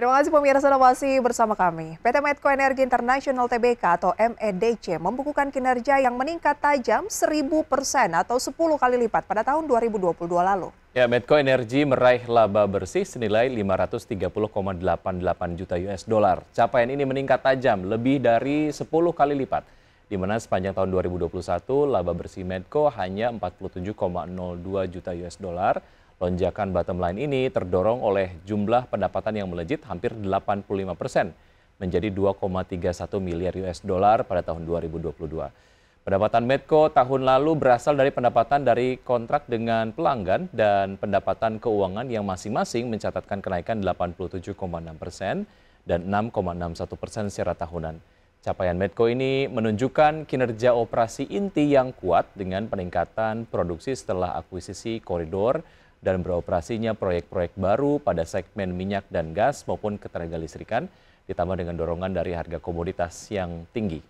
Terima kasih pemirsa masih bersama kami. PT Medco Energi International Tbk atau MEDC membukukan kinerja yang meningkat tajam 1000 persen atau 10 kali lipat pada tahun 2022 lalu. Ya, Medco Energi meraih laba bersih senilai 530,88 juta US dollar. Capaian ini meningkat tajam lebih dari 10 kali lipat. Di mana sepanjang tahun 2021 laba bersih Medco hanya 47,02 juta US dollar Lonjakan bottom line ini terdorong oleh jumlah pendapatan yang melejit hampir 85 persen menjadi 2,31 miliar US dollar pada tahun 2022. Pendapatan Medco tahun lalu berasal dari pendapatan dari kontrak dengan pelanggan dan pendapatan keuangan yang masing-masing mencatatkan kenaikan 87,6 persen dan 6,61 persen secara tahunan. Capaian Medco ini menunjukkan kinerja operasi inti yang kuat dengan peningkatan produksi setelah akuisisi koridor dan beroperasinya proyek-proyek baru pada segmen minyak dan gas maupun ketenaga listrikan, ditambah dengan dorongan dari harga komoditas yang tinggi.